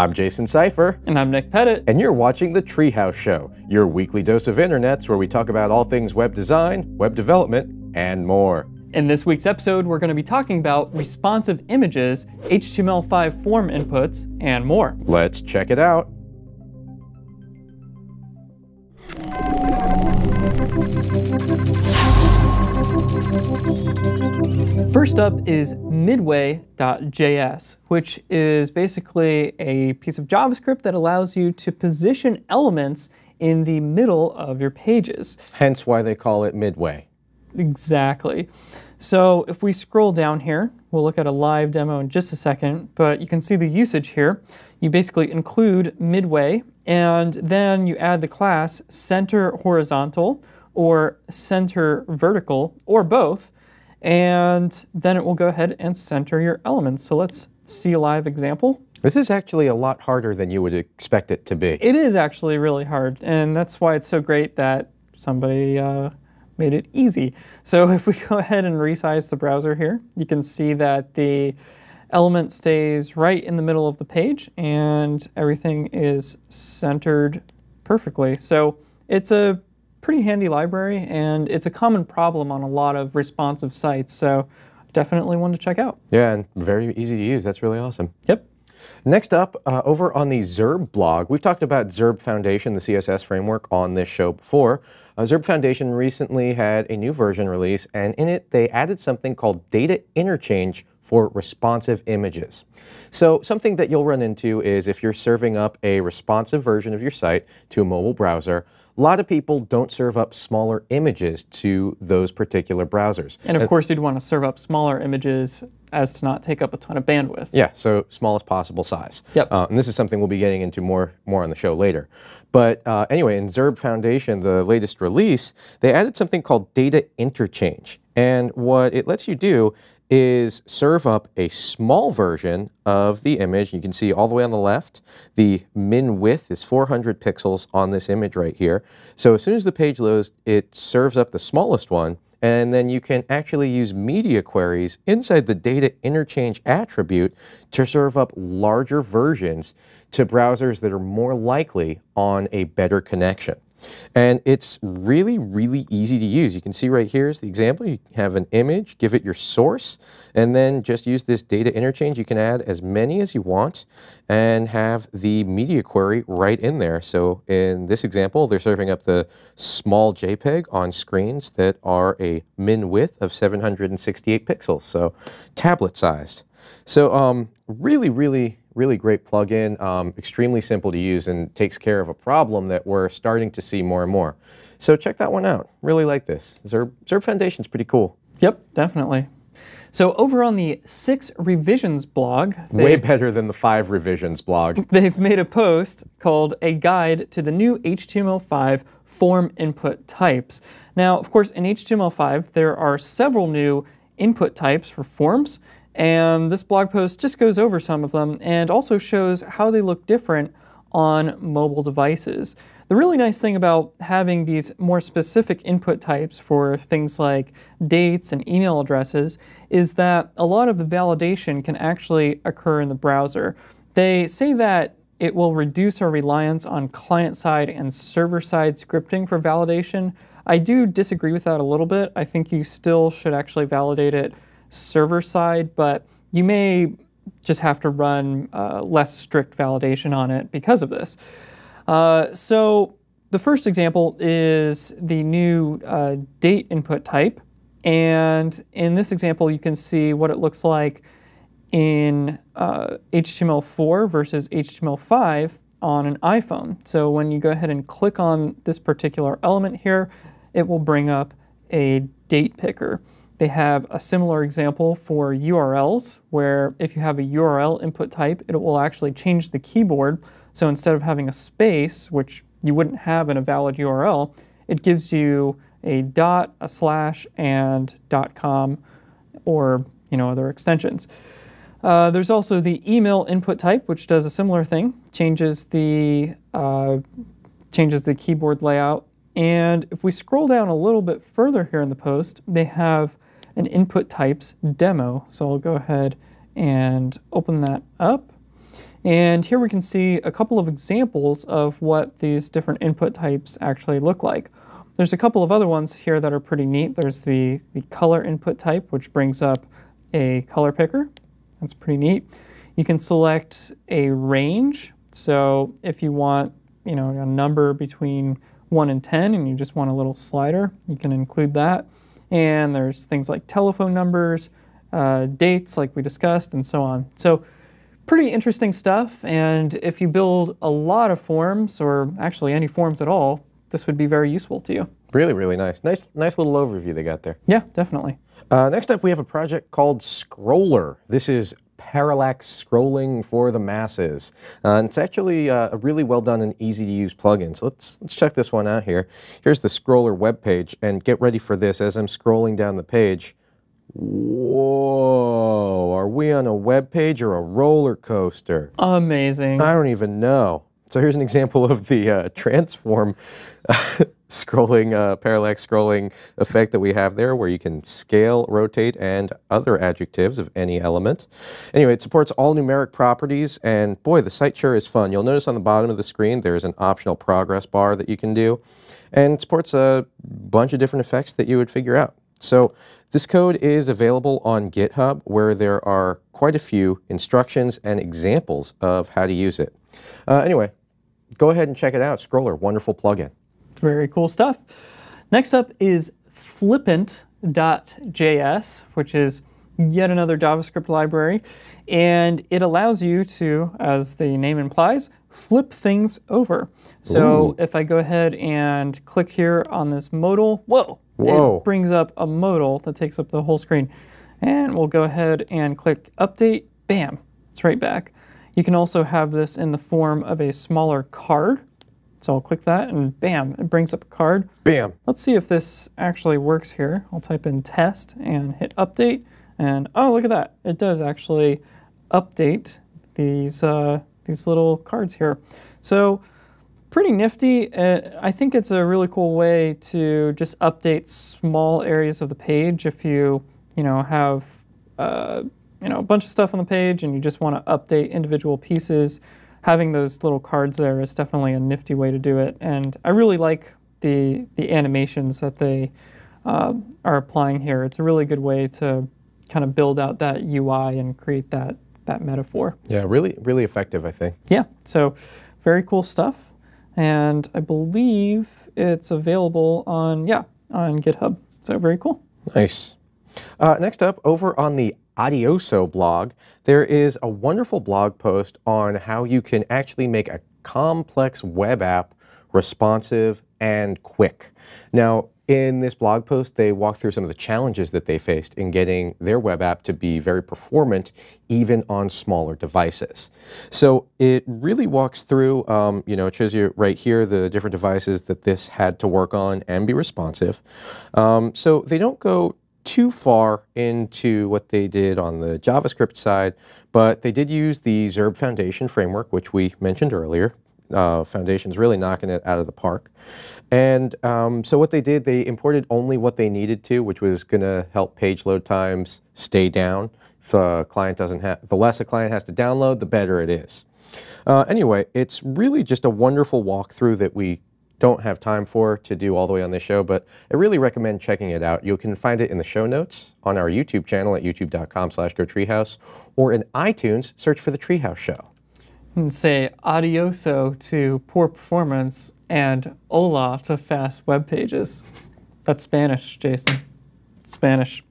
I'm Jason Cypher. And I'm Nick Pettit. And you're watching The Treehouse Show, your weekly dose of internets where we talk about all things web design, web development, and more. In this week's episode, we're going to be talking about responsive images, HTML5 form inputs, and more. Let's check it out. First up is midway.js, which is basically a piece of JavaScript that allows you to position elements in the middle of your pages. Hence why they call it midway. Exactly. So if we scroll down here, we'll look at a live demo in just a second, but you can see the usage here. You basically include midway, and then you add the class center horizontal or center vertical or both and then it will go ahead and center your elements. So let's see a live example. This is actually a lot harder than you would expect it to be. It is actually really hard, and that's why it's so great that somebody uh, made it easy. So if we go ahead and resize the browser here, you can see that the element stays right in the middle of the page and everything is centered perfectly. So it's a pretty handy library, and it's a common problem on a lot of responsive sites, so definitely one to check out. Yeah, and very easy to use. That's really awesome. Yep. Next up, uh, over on the Zurb blog, we've talked about Zurb Foundation, the CSS framework, on this show before. Uh, Zurb Foundation recently had a new version release, and in it they added something called data interchange for responsive images. So something that you'll run into is if you're serving up a responsive version of your site to a mobile browser, a lot of people don't serve up smaller images to those particular browsers. And of course, you'd want to serve up smaller images as to not take up a ton of bandwidth. Yeah, so smallest possible size. Yep. Uh, and this is something we'll be getting into more more on the show later. But uh, anyway, in Zurb Foundation, the latest release, they added something called data interchange. And what it lets you do is serve up a small version of the image. You can see all the way on the left, the min width is 400 pixels on this image right here. So as soon as the page loads, it serves up the smallest one, and then you can actually use media queries inside the data interchange attribute to serve up larger versions to browsers that are more likely on a better connection. And it's really, really easy to use. You can see right here is the example. You have an image, give it your source, and then just use this data interchange. You can add as many as you want and have the media query right in there. So in this example, they're serving up the small JPEG on screens that are a min width of 768 pixels, so tablet sized. So um, really, really really great plugin, um, extremely simple to use and takes care of a problem that we're starting to see more and more. So check that one out. Really like this. Zurb, Zurb Foundation's pretty cool. Yep, definitely. So over on the six revisions blog, they, way better than the five revisions blog, they've made a post called "A Guide to the New HTML5 Form Input Types." Now, of course, in HTML5 there are several new input types for forms, and this blog post just goes over some of them and also shows how they look different on mobile devices. The really nice thing about having these more specific input types for things like dates and email addresses is that a lot of the validation can actually occur in the browser. They say that it will reduce our reliance on client-side and server-side scripting for validation. I do disagree with that a little bit. I think you still should actually validate it server side, but you may just have to run uh, less strict validation on it because of this. Uh, so the first example is the new uh, date input type. And in this example, you can see what it looks like in HTML4 uh, versus HTML5 on an iPhone. So when you go ahead and click on this particular element here, it will bring up a date picker. They have a similar example for URLs, where if you have a URL input type, it will actually change the keyboard. So instead of having a space, which you wouldn't have in a valid URL, it gives you a dot, a slash, and dot com, or you know other extensions. Uh, there's also the email input type, which does a similar thing, changes the uh, changes the keyboard layout. And if we scroll down a little bit further here in the post, they have an input types demo. So I'll go ahead and open that up. And here we can see a couple of examples of what these different input types actually look like. There's a couple of other ones here that are pretty neat. There's the, the color input type, which brings up a color picker. That's pretty neat. You can select a range. So if you want you know, a number between 1 and 10 and you just want a little slider, you can include that. And there's things like telephone numbers, uh, dates, like we discussed, and so on. So pretty interesting stuff. And if you build a lot of forms, or actually any forms at all, this would be very useful to you. Really, really nice. Nice, nice little overview they got there. Yeah, definitely. Uh, next up, we have a project called Scroller. This is parallax scrolling for the masses. Uh, and it's actually uh, a really well done and easy to use plugin. So let's, let's check this one out here. Here's the scroller web page and get ready for this as I'm scrolling down the page. Whoa, are we on a web page or a roller coaster? Amazing. I don't even know. So here's an example of the uh, transform scrolling, uh, parallax scrolling effect that we have there where you can scale, rotate, and other adjectives of any element. Anyway, it supports all numeric properties, and boy, the site sure is fun. You'll notice on the bottom of the screen there's an optional progress bar that you can do, and supports a bunch of different effects that you would figure out. So this code is available on GitHub where there are quite a few instructions and examples of how to use it. Uh, anyway, go ahead and check it out. Scroller, wonderful plugin. Very cool stuff. Next up is flippant.js, which is yet another JavaScript library. And it allows you to, as the name implies, flip things over. So Ooh. if I go ahead and click here on this modal, whoa, whoa, it brings up a modal that takes up the whole screen. And we'll go ahead and click update, bam, it's right back. You can also have this in the form of a smaller card. So I'll click that and bam, it brings up a card. Bam. Let's see if this actually works here. I'll type in test and hit update. And oh, look at that. It does actually update these, uh, these little cards here. So pretty nifty. Uh, I think it's a really cool way to just update small areas of the page if you, you know, have uh, you know a bunch of stuff on the page and you just want to update individual pieces, having those little cards there is definitely a nifty way to do it. And I really like the the animations that they uh, are applying here. It's a really good way to kind of build out that UI and create that that metaphor. Yeah, really, really effective, I think. Yeah, so very cool stuff, and I believe it's available on yeah on GitHub. So very cool. Nice. Uh, next up, over on the Adioso blog, there is a wonderful blog post on how you can actually make a complex web app responsive and quick. Now, in this blog post, they walk through some of the challenges that they faced in getting their web app to be very performant, even on smaller devices. So it really walks through, um, you know, it shows you right here the different devices that this had to work on and be responsive. Um, so they don't go too far into what they did on the JavaScript side, but they did use the Zurb Foundation framework, which we mentioned earlier. Uh, foundation's really knocking it out of the park. And um, so what they did, they imported only what they needed to, which was going to help page load times stay down. If a client doesn't have, the less a client has to download, the better it is. Uh, anyway, it's really just a wonderful walkthrough that we don't have time for to do all the way on this show, but I really recommend checking it out. You can find it in the show notes on our YouTube channel at youtube.com slash gotreehouse or in iTunes, search for The Treehouse Show. And say adioso to poor performance and hola to fast web pages. That's Spanish, Jason. Spanish.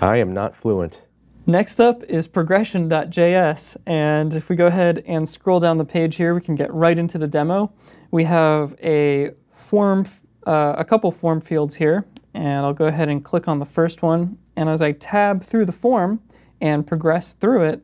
I am not fluent. Next up is progression.js, and if we go ahead and scroll down the page here, we can get right into the demo. We have a form, uh, a couple form fields here, and I'll go ahead and click on the first one. And as I tab through the form and progress through it,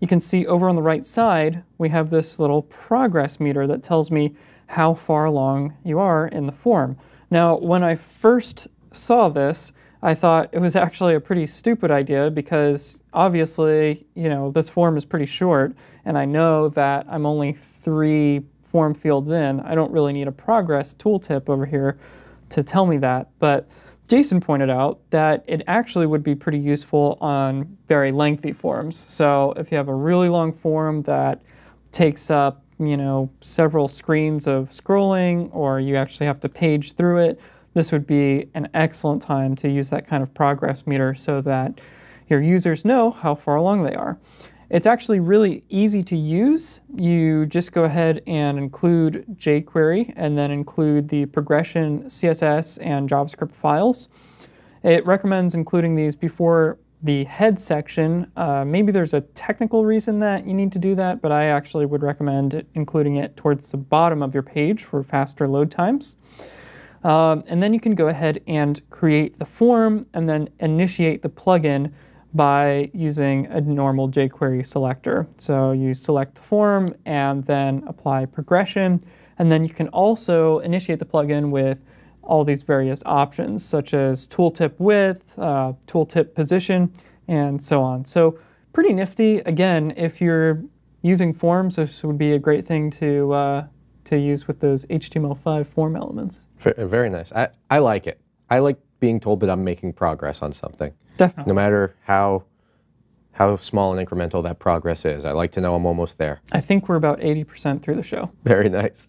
you can see over on the right side, we have this little progress meter that tells me how far along you are in the form. Now, when I first saw this, I thought it was actually a pretty stupid idea because obviously, you know, this form is pretty short and I know that I'm only three form fields in. I don't really need a progress tooltip over here to tell me that. But Jason pointed out that it actually would be pretty useful on very lengthy forms. So if you have a really long form that takes up, you know, several screens of scrolling or you actually have to page through it, this would be an excellent time to use that kind of progress meter so that your users know how far along they are. It's actually really easy to use. You just go ahead and include jQuery and then include the progression CSS and JavaScript files. It recommends including these before the head section. Uh, maybe there's a technical reason that you need to do that, but I actually would recommend including it towards the bottom of your page for faster load times. Um, and then you can go ahead and create the form and then initiate the plugin by using a normal jQuery selector. So you select the form and then apply progression. And then you can also initiate the plugin with all these various options, such as tooltip width, uh, tooltip position, and so on. So pretty nifty. Again, if you're using forms, this would be a great thing to uh, to use with those HTML5 form elements. Very nice. I, I like it. I like being told that I'm making progress on something. Definitely. No matter how how small and incremental that progress is. I like to know I'm almost there. I think we're about 80% through the show. Very nice.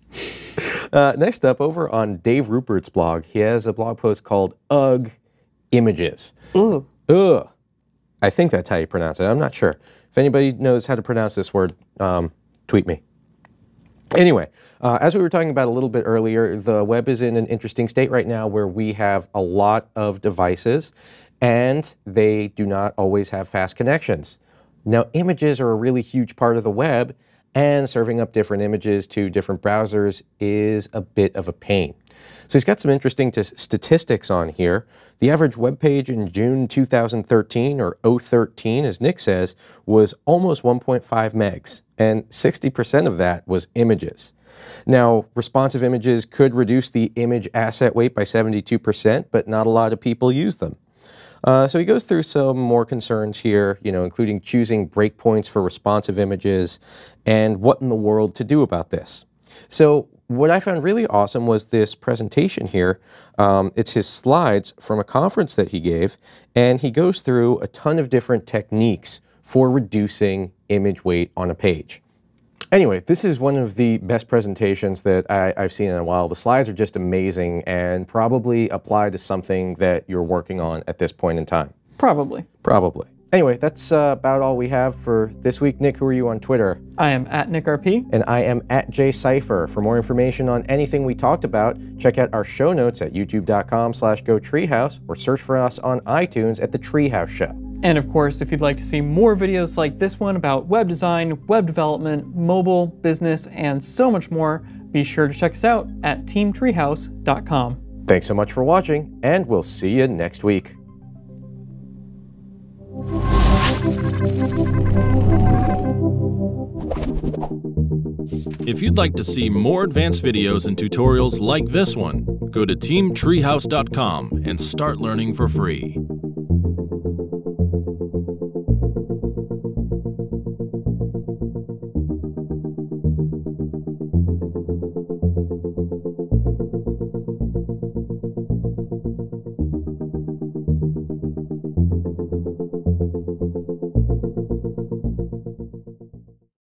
Uh, next up, over on Dave Rupert's blog, he has a blog post called Ugh Images. Ugh. Ugh. I think that's how you pronounce it. I'm not sure. If anybody knows how to pronounce this word, um, tweet me. Anyway, uh, as we were talking about a little bit earlier, the web is in an interesting state right now where we have a lot of devices and they do not always have fast connections. Now, images are a really huge part of the web, and serving up different images to different browsers is a bit of a pain. So he's got some interesting statistics on here. The average web page in June 2013, or 013, as Nick says, was almost 1.5 megs, and 60% of that was images. Now, responsive images could reduce the image asset weight by 72%, but not a lot of people use them. Uh, so he goes through some more concerns here, you know, including choosing breakpoints for responsive images and what in the world to do about this. So what I found really awesome was this presentation here. Um, it's his slides from a conference that he gave, and he goes through a ton of different techniques for reducing image weight on a page. Anyway, this is one of the best presentations that I, have seen in a while. The slides are just amazing and probably apply to something that you're working on at this point in time. Probably. Probably. Anyway, that's uh, about all we have for this week. Nick, who are you on Twitter? I am at NickRP. And I am at JCypher. For more information on anything we talked about, check out our show notes at youtube.com slash gotreehouse or search for us on iTunes at The Treehouse Show. And of course, if you'd like to see more videos like this one about web design, web development, mobile, business, and so much more, be sure to check us out at teamtreehouse.com. Thanks so much for watching, and we'll see you next week. If you'd like to see more advanced videos and tutorials like this one, go to teamtreehouse.com and start learning for free.